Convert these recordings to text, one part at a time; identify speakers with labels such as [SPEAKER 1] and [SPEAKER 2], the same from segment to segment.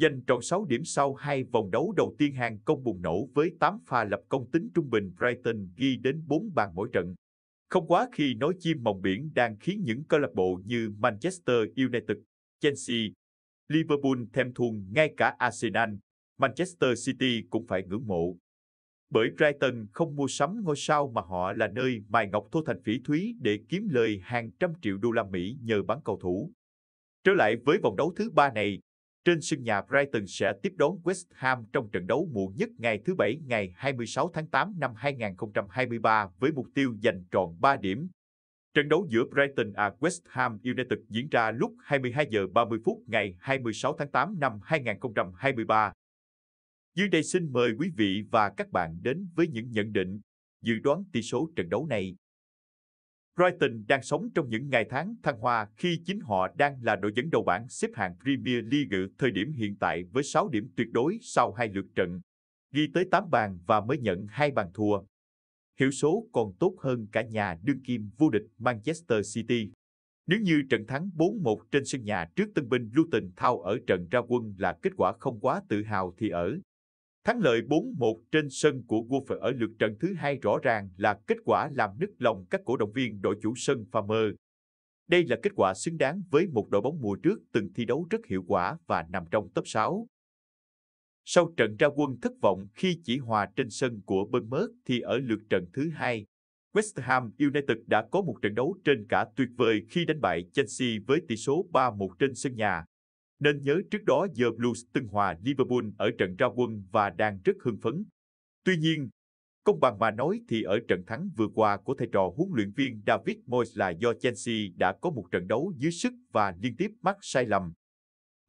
[SPEAKER 1] giành trọn 6 điểm sau hai vòng đấu đầu tiên hàng công bùng nổ với 8 pha lập công tính trung bình Brighton ghi đến 4 bàn mỗi trận. Không quá khi nói chim mòng biển đang khiến những câu lạc bộ như Manchester United, Chelsea, Liverpool thèm thuồng ngay cả Arsenal, Manchester City cũng phải ngưỡng mộ. Bởi Brighton không mua sắm ngôi sao mà họ là nơi mài ngọc thô thành phỉ thúy để kiếm lời hàng trăm triệu đô la Mỹ nhờ bán cầu thủ. Trở lại với vòng đấu thứ ba này, trên sân nhà Brighton sẽ tiếp đón West Ham trong trận đấu muộn nhất ngày thứ Bảy ngày 26 tháng 8 năm 2023 với mục tiêu giành tròn 3 điểm. Trận đấu giữa Brighton và West Ham United diễn ra lúc 22 giờ 30 phút ngày 26 tháng 8 năm 2023. Dưới đây xin mời quý vị và các bạn đến với những nhận định, dự đoán tỷ số trận đấu này. Brighton đang sống trong những ngày tháng thăng hoa khi chính họ đang là đội dẫn đầu bảng xếp hạng Premier League thời điểm hiện tại với 6 điểm tuyệt đối sau hai lượt trận, ghi tới 8 bàn và mới nhận hai bàn thua. Hiệu số còn tốt hơn cả nhà đương kim vô địch Manchester City. Nếu như trận thắng 4-1 trên sân nhà trước tân binh Luton Town ở trận ra quân là kết quả không quá tự hào thì ở Thắng lợi 4-1 trên sân của Wolves ở lượt trận thứ hai rõ ràng là kết quả làm nức lòng các cổ động viên đội chủ sân Farmer. Đây là kết quả xứng đáng với một đội bóng mùa trước từng thi đấu rất hiệu quả và nằm trong top 6. Sau trận ra quân thất vọng khi chỉ hòa trên sân của Bournemouth thì ở lượt trận thứ hai, West Ham United đã có một trận đấu trên cả tuyệt vời khi đánh bại Chelsea với tỷ số 3-1 trên sân nhà nên nhớ trước đó giờ Blues từng hòa Liverpool ở trận ra quân và đang rất hưng phấn. Tuy nhiên, công bằng mà nói thì ở trận thắng vừa qua của thầy trò huấn luyện viên David Moyes là do Chelsea đã có một trận đấu dưới sức và liên tiếp mắc sai lầm.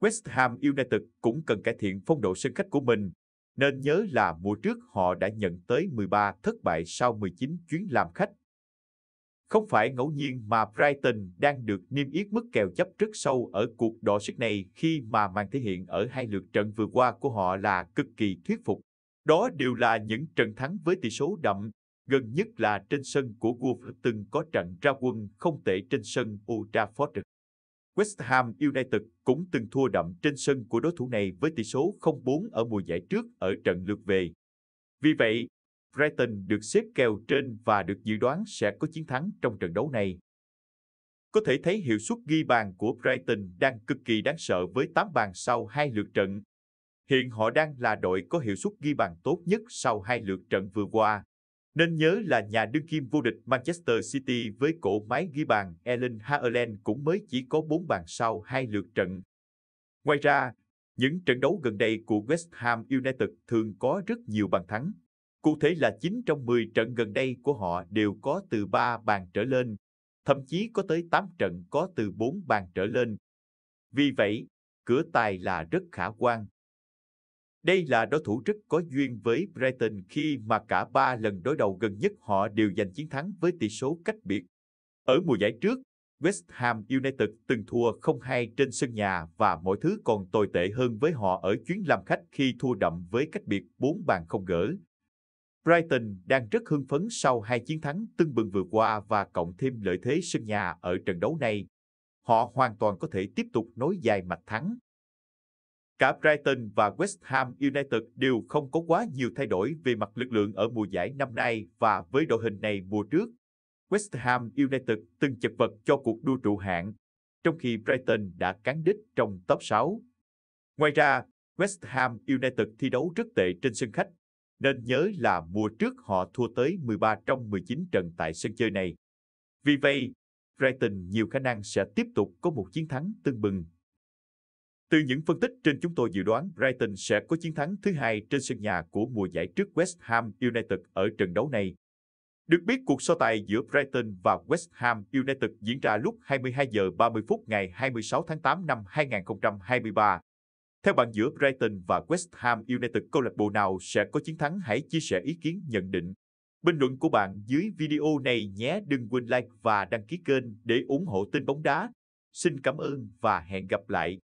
[SPEAKER 1] West Ham United cũng cần cải thiện phong độ sân khách của mình, nên nhớ là mùa trước họ đã nhận tới 13 thất bại sau 19 chuyến làm khách không phải ngẫu nhiên mà Brighton đang được niêm yết mức kèo chấp rất sâu ở cuộc đọ sức này khi mà màn thể hiện ở hai lượt trận vừa qua của họ là cực kỳ thuyết phục. Đó đều là những trận thắng với tỷ số đậm, gần nhất là trên sân của Wolves từng có trận ra quân không tệ trên sân Old Trafford. West Ham United cũng từng thua đậm trên sân của đối thủ này với tỷ số 0-4 ở mùa giải trước ở trận lượt về. Vì vậy, Brighton được xếp kèo trên và được dự đoán sẽ có chiến thắng trong trận đấu này. Có thể thấy hiệu suất ghi bàn của Brighton đang cực kỳ đáng sợ với 8 bàn sau hai lượt trận. Hiện họ đang là đội có hiệu suất ghi bàn tốt nhất sau hai lượt trận vừa qua. Nên nhớ là nhà đương kim vô địch Manchester City với cổ máy ghi bàn Erling Haaland cũng mới chỉ có 4 bàn sau hai lượt trận. Ngoài ra, những trận đấu gần đây của West Ham United thường có rất nhiều bàn thắng. Cụ thể là 9 trong 10 trận gần đây của họ đều có từ 3 bàn trở lên, thậm chí có tới 8 trận có từ 4 bàn trở lên. Vì vậy, cửa tài là rất khả quan. Đây là đối thủ rất có duyên với Brighton khi mà cả ba lần đối đầu gần nhất họ đều giành chiến thắng với tỷ số cách biệt. Ở mùa giải trước, West Ham United từng thua 0-2 trên sân nhà và mọi thứ còn tồi tệ hơn với họ ở chuyến làm khách khi thua đậm với cách biệt 4 bàn không gỡ. Brighton đang rất hưng phấn sau hai chiến thắng tưng bừng vừa qua và cộng thêm lợi thế sân nhà ở trận đấu này. Họ hoàn toàn có thể tiếp tục nối dài mạch thắng. Cả Brighton và West Ham United đều không có quá nhiều thay đổi về mặt lực lượng ở mùa giải năm nay và với đội hình này mùa trước. West Ham United từng chật vật cho cuộc đua trụ hạng, trong khi Brighton đã cán đích trong top 6. Ngoài ra, West Ham United thi đấu rất tệ trên sân khách nên nhớ là mùa trước họ thua tới 13 trong 19 trận tại sân chơi này. Vì vậy, Brighton nhiều khả năng sẽ tiếp tục có một chiến thắng tương bừng. Từ những phân tích trên chúng tôi dự đoán Brighton sẽ có chiến thắng thứ hai trên sân nhà của mùa giải trước West Ham United ở trận đấu này. Được biết cuộc so tài giữa Brighton và West Ham United diễn ra lúc 22 giờ 30 phút ngày 26 tháng 8 năm 2023 theo bạn giữa Brighton và West Ham United câu lạc bộ nào sẽ có chiến thắng hãy chia sẻ ý kiến nhận định. Bình luận của bạn dưới video này nhé đừng quên like và đăng ký kênh để ủng hộ tin bóng đá. Xin cảm ơn và hẹn gặp lại.